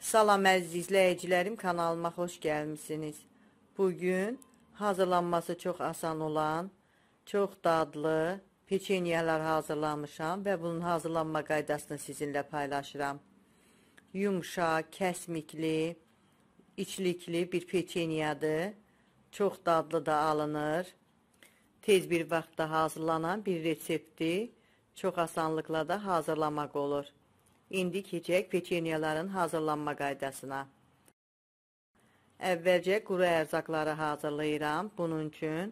Salam əziz izləyicilərim, kanalıma xoş gəlmisiniz. Bugün hazırlanması çox asan olan, çox dadlı peçeniyələr hazırlamışam və bunun hazırlanma qaydasını sizinlə paylaşıram. Yumşaq, kəsmikli, içlikli bir peçeniyadır. Çox dadlı da alınır. Tez bir vaxtda hazırlanan bir resepti çox asanlıqla da hazırlamaq olur. İndi keçək peçeniyaların hazırlanma qaydasına. Əvvəlcə quru ərzaqları hazırlayıram. Bunun üçün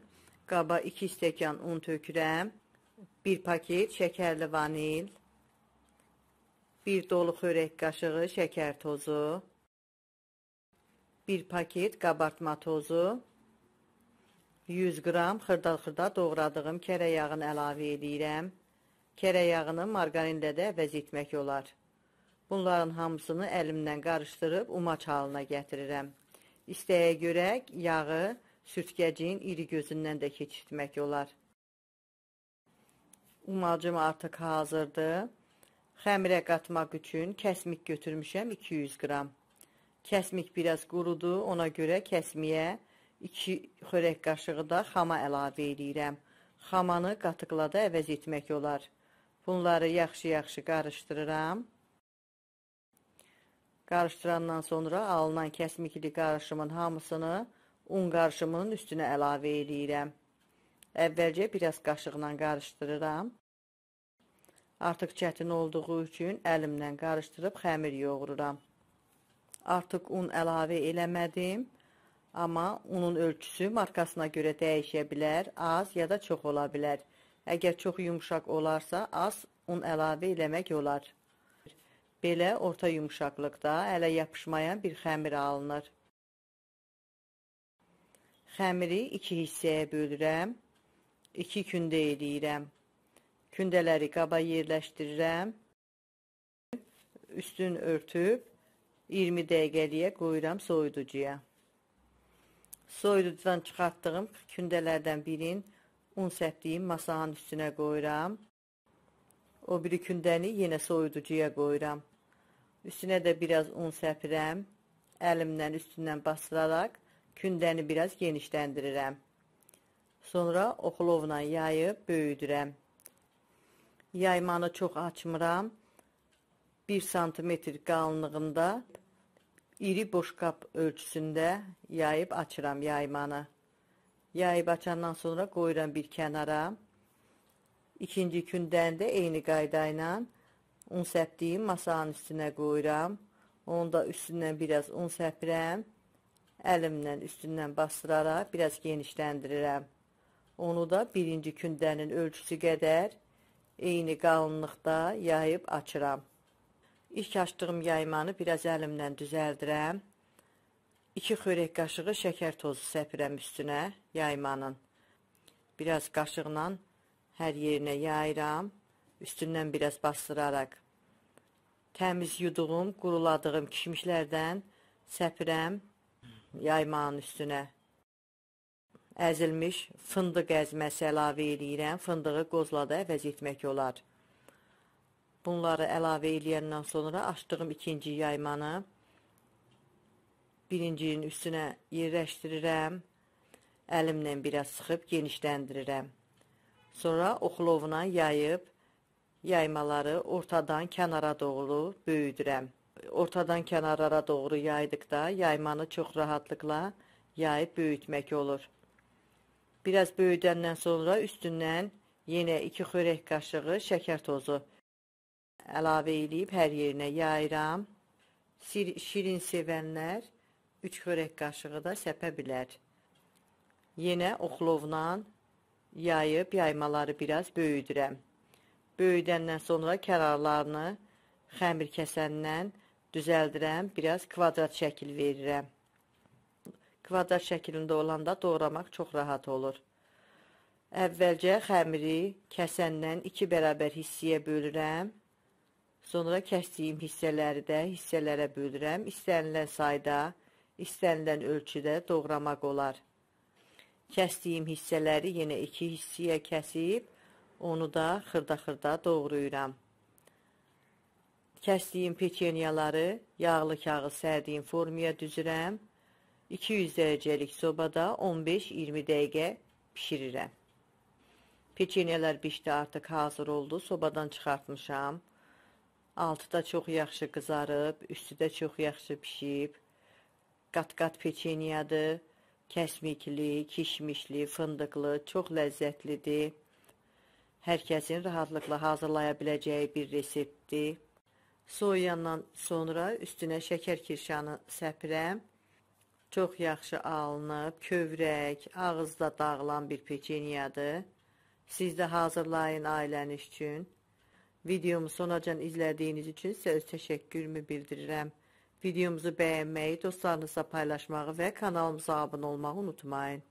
qaba 2 stəkan un tökürəm, 1 paket şəkərli vanil, 1 dolu xörək qaşığı şəkər tozu, 1 paket qabartma tozu, 100 qram xırda-xırda doğradığım kərə yağını əlavə edirəm. Kərə yağını margarinlə də əvəz etmək olar. Bunların hamısını əlimdən qarışdırıb umaç halına gətirirəm. İstəyə görə yağı sürtkəciyin iri gözündən də keçirtmək olar. Umacım artıq hazırdır. Xəmirə qatmaq üçün kəsmik götürmüşəm 200 qram. Kəsmik biraz qurudu, ona görə kəsmiyə 2 xörək qaşığı da xama əlavə edirəm. Xamanı qatıqla da əvəz etmək olar. Bunları yaxşı-yaxşı qarışdırıram. Qarışdırandan sonra alınan kəsmikli qarışımın hamısını un qarışımının üstünə əlavə edirəm. Əvvəlcə biraz qaşıqla qarışdırıram. Artıq çətin olduğu üçün əlimlə qarışdırıb xəmir yoğururam. Artıq un əlavə eləmədim, amma unun ölçüsü markasına görə dəyişə bilər, az ya da çox ola bilər. Əgər çox yumşaq olarsa, az un əlavə eləmək olar. Belə orta yumşaqlıqda ələ yapışmayan bir xəmir alınır. Xəmiri iki hissəyə bölürəm, iki kündə eləyirəm. Kündələri qaba yerləşdirirəm, üstün örtüb 20 dəqiqəliyə qoyuram soyuducuya. Soyuducudan çıxartdığım kündələrdən birin un səpdiyim masanın üstünə qoyuram. O biri kündəni yenə soyuducuya qoyuram. Üstünə də biraz un səpirəm. Əlimdən üstündən basıraraq kündəni biraz genişləndirirəm. Sonra oxlovla yayıb böyüdürəm. Yaymanı çox açmıram. 1 sm qalınlığında iri boşqab ölçüsündə yayıb açıram yaymanı. Yayıb açandan sonra qoyuram bir kənara. İkinci gündən də eyni qayda ilə Un səpdiyim masanın üstünə qoyuram. Onu da üstündən biraz un səpirəm. Əlimlə üstündən bastıraraq biraz genişləndirirəm. Onu da birinci kündənin ölçüsü qədər eyni qalınlıqda yayıb açıram. İlk açdığım yaymanı biraz əlimlə düzəldirəm. 2 xörək qaşığı şəkər tozu səpirəm üstünə yaymanın. Biraz qaşıqla hər yerinə yayıram üstündən biraz basdıraraq təmiz yuduğum, quruladığım kişmişlərdən səpirəm yaymağın üstünə. Əzilmiş fındıq əzməsi əlavə eləyirəm. Fındığı qozlada əvəz etmək olar. Bunları əlavə eləyəndən sonra açdığım ikinci yaymanı birincinin üstünə yerləşdirirəm. Əlimlə biraz sıxıb genişləndirirəm. Sonra oxlovuna yayıb yaymaları ortadan kənara doğru böyüdürəm. Ortadan kənarlara doğru yaydıqda yaymanı çox rahatlıqla yayıb böyütmək olur. Biraz böyüdəndən sonra üstündən yenə 2 xörək qaşığı şəkər tozu əlavə edib hər yerinə yayıram. Şir şirin sevənlər 3 xörək qaşığı da səpə bilər. Yenə oxlovla yayıb yaymaları biraz böyüdürəm. Böyüdəndən sonra kərarlarını xəmir kəsəndən düzəldirəm, biraz kvadrat şəkil verirəm. Kvadrat şəklində olanda doğramaq çox rahat olur. Əvvəlcə xəmiri kəsəndən iki bərabər hissəyə bölürəm. Sonra kəsdiyim hissələri də hissələrə bölürəm. İstənilən sayda, istənilən ölçüdə doğramaq olar. Kəsdiyim hissələri yenə iki hissəyə kəsib, Onu da xırda-xırda doğrayıram. Kəsdiyim peçeniyaları yağlı kağız sərdiyim formaya düzürəm. 200 dərəcəlik sobada 15-20 dəqiqə bişirirəm. Peçeniyalar bişdi artıq hazır oldu. Sobadan çıxartmışam. Altı da çox yaxşı qızarıb, üstü də çox yaxşı bişib. Qat-qat peçeniyadır. Kəsmikli, kişmişli, fındıqlı, çox ləzzətlidir hər kəsin rahatlıqla hazırlaya biləcəyi bir reseptdir. Soyuyandan sonra üstünə şəkər kirşanı səpirəm. Çox yaxşı alınıb, kövrək, ağızda dağılan bir peçeniyadır. Siz də hazırlayın ailəniz üçün. Videomu sonacan izlədiyiniz üçün sizə öz təşəkkürümü bildirirəm. Videomuzu bəyənməyi, dostlarınızla paylaşmağı və kanalımıza abunə olmağı unutmayın.